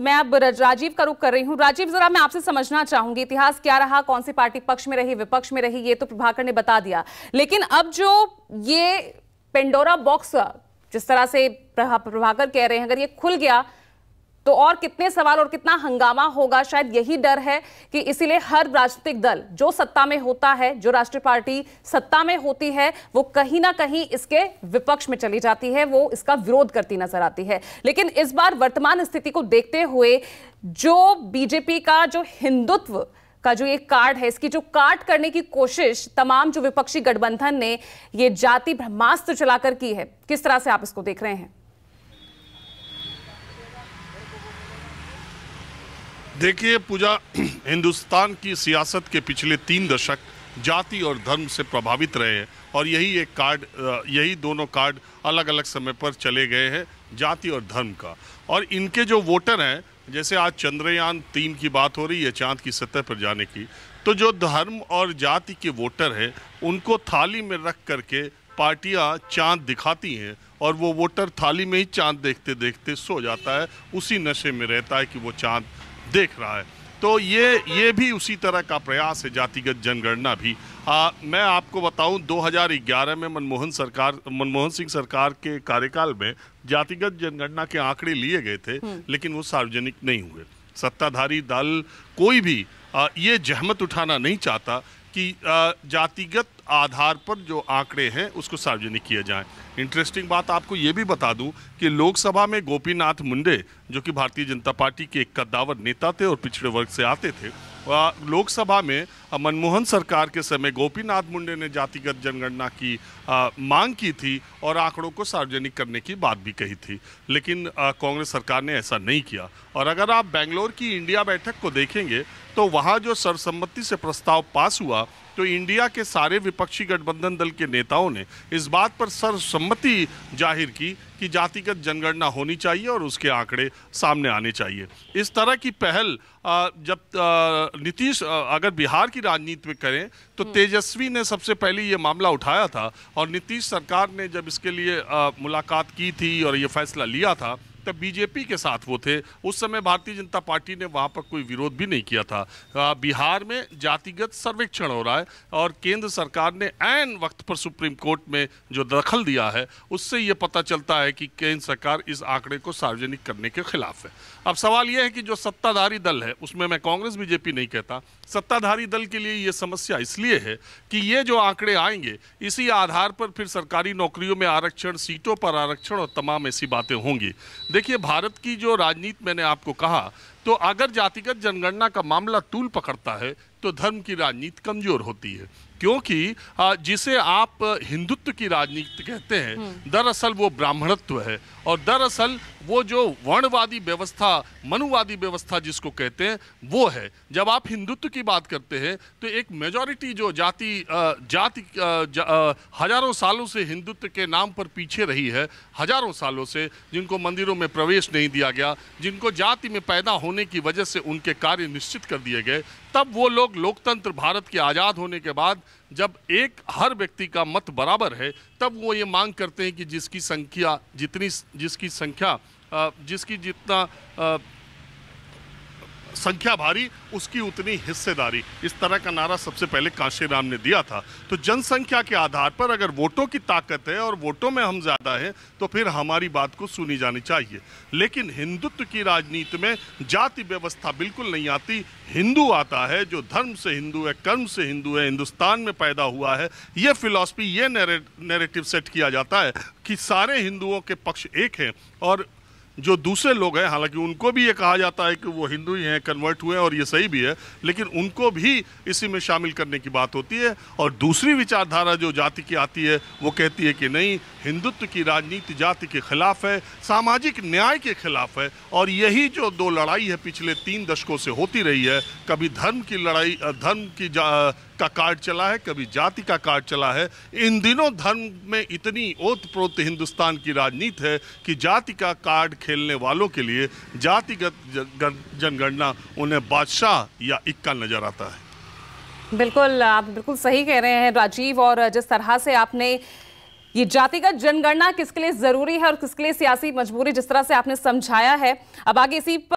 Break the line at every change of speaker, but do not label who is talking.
मैं अब राजीव का रुख कर रही हूं राजीव जरा मैं आपसे समझना चाहूंगी इतिहास क्या रहा कौन सी पार्टी पक्ष में रही विपक्ष में रही ये तो प्रभाकर ने बता दिया लेकिन अब जो ये पेंडोरा बॉक्स जिस तरह से प्रभाकर कह रहे हैं अगर ये खुल गया तो और कितने सवाल और कितना हंगामा होगा शायद यही डर है कि इसीलिए हर राजनीतिक दल जो सत्ता में होता है जो राष्ट्रीय पार्टी सत्ता में होती है वो कहीं ना कहीं इसके विपक्ष में चली जाती है वो इसका विरोध करती नजर आती है लेकिन इस बार वर्तमान स्थिति को देखते हुए जो बीजेपी का जो हिंदुत्व का जो ये कार्ड है इसकी जो काट करने की कोशिश तमाम जो विपक्षी गठबंधन ने ये जाति ब्रह्मास्त्र चलाकर की है किस तरह से आप इसको देख रहे हैं
देखिए पूजा हिंदुस्तान की सियासत के पिछले तीन दशक जाति और धर्म से प्रभावित रहे हैं और यही एक कार्ड यही दोनों कार्ड अलग अलग समय पर चले गए हैं जाति और धर्म का और इनके जो वोटर हैं जैसे आज चंद्रयान तीन की बात हो रही है चांद की सतह पर जाने की तो जो धर्म और जाति के वोटर हैं उनको थाली में रख करके पार्टियां चांद दिखाती हैं और वो वोटर थाली में ही चांद देखते देखते सो जाता है उसी नशे में रहता है कि वो चांद देख रहा है तो ये ये भी उसी तरह का प्रयास है जातिगत जनगणना भी आ, मैं आपको बताऊं 2011 में मनमोहन सरकार मनमोहन सिंह सरकार के कार्यकाल में जातिगत जनगणना के आंकड़े लिए गए थे हम्म। लेकिन वो सार्वजनिक नहीं हुए सत्ताधारी दल कोई भी ये जहमत उठाना नहीं चाहता कि जातिगत आधार पर जो आंकड़े हैं उसको सार्वजनिक किया जाए इंटरेस्टिंग बात आपको ये भी बता दूं कि लोकसभा में गोपीनाथ मुंडे जो कि भारतीय जनता पार्टी के एक कद्दावर नेता थे और पिछड़े वर्ग से आते थे लोकसभा में मनमोहन सरकार के समय गोपीनाथ मुंडे ने जातिगत जनगणना की आ, मांग की थी और आंकड़ों को सार्वजनिक करने की बात भी कही थी लेकिन कांग्रेस सरकार ने ऐसा नहीं किया और अगर आप बेंगलोर की इंडिया बैठक को देखेंगे तो वहाँ जो सर्वसम्मति से प्रस्ताव पास हुआ तो इंडिया के सारे विपक्षी गठबंधन दल के नेताओं ने इस बात पर सर्वसम्मति जाहिर की कि जातिगत जनगणना होनी चाहिए और उसके आंकड़े सामने आने चाहिए इस तरह की पहल जब नीतीश अगर बिहार की राजनीति में करें तो हम्म। तेजस्वी ने सबसे पहले ये मामला उठाया था और नीतीश सरकार ने जब इसके लिए मुलाकात की थी और ये फैसला लिया था तब बीजेपी के साथ वो थे उस समय भारतीय जनता पार्टी ने वहाँ पर कोई विरोध भी नहीं किया था बिहार में जातिगत सर्वेक्षण हो रहा है और केंद्र सरकार ने ऐन वक्त पर सुप्रीम कोर्ट में जो दखल दिया है उससे ये पता चलता है कि केंद्र सरकार इस आंकड़े को सार्वजनिक करने के खिलाफ है अब सवाल यह है कि जो सत्ताधारी दल है उसमें मैं कांग्रेस बीजेपी नहीं कहता सत्ताधारी दल के लिए ये समस्या इसलिए है कि ये जो आंकड़े आएंगे इसी आधार पर फिर सरकारी नौकरियों में आरक्षण सीटों पर आरक्षण और तमाम ऐसी बातें होंगी देखिए भारत की जो राजनीति मैंने आपको कहा तो अगर जातिगत जनगणना का मामला तूल पकड़ता है तो धर्म की राजनीति कमजोर होती है क्योंकि जिसे आप हिंदुत्व की राजनीति कहते हैं हम्म। दरअसल वो ब्राह्मणत्व है और दरअसल वो जो वर्णवादी व्यवस्था मनुवादी व्यवस्था जिसको कहते हैं वो है जब आप हिंदुत्व की बात करते हैं तो एक मेजॉरिटी जो जाति जाति जा, हजारों सालों से हिंदुत्व के नाम पर पीछे रही है हजारों सालों से जिनको मंदिरों में प्रवेश नहीं दिया गया जिनको जाति में पैदा होने की वजह से उनके कार्य निश्चित कर दिए गए तब वो लोग लोकतंत्र भारत के आज़ाद होने के बाद जब एक हर व्यक्ति का मत बराबर है तब वो ये मांग करते हैं कि जिसकी संख्या जितनी जिसकी संख्या जिसकी जितना संख्या भारी उसकी उतनी हिस्सेदारी इस तरह का नारा सबसे पहले कांशीराम ने दिया था तो जनसंख्या के आधार पर अगर वोटों की ताकत है और वोटों में हम ज़्यादा हैं तो फिर हमारी बात को सुनी जानी चाहिए लेकिन हिंदुत्व की राजनीति में जाति व्यवस्था बिल्कुल नहीं आती हिंदू आता है जो धर्म से हिंदू है कर्म से हिंदू है हिंदुस्तान में पैदा हुआ है ये फिलासफी ये नेरेटिव सेट किया जाता है कि सारे हिंदुओं के पक्ष एक हैं और जो दूसरे लोग हैं हालांकि उनको भी ये कहा जाता है कि वो हिंदू ही हैं कन्वर्ट हुए हैं और ये सही भी है लेकिन उनको भी इसी में शामिल करने की बात होती है और दूसरी विचारधारा जो जाति की आती है वो कहती है कि नहीं हिंदुत्व की राजनीति जाति के खिलाफ है सामाजिक न्याय के खिलाफ है और यही जो दो लड़ाई है पिछले तीन दशकों से होती रही है कभी धर्म की लड़ाई धर्म की जा का कार्ड चला है कभी जाति का कार्ड चला है इन दिनों धर्म में इतनी ओत प्रोत हिंदुस्तान की राजनीति है कि जाति का कार्ड खेलने वालों के लिए जातिगत जनगणना उन्हें बादशाह या इक्का नजर आता है
बिल्कुल आप बिल्कुल सही कह रहे हैं राजीव और जिस तरह से आपने ये जातिगत जनगणना किसके लिए ज़रूरी है और किसके लिए सियासी मजबूरी जिस तरह से आपने समझाया है अब आगे इसी पर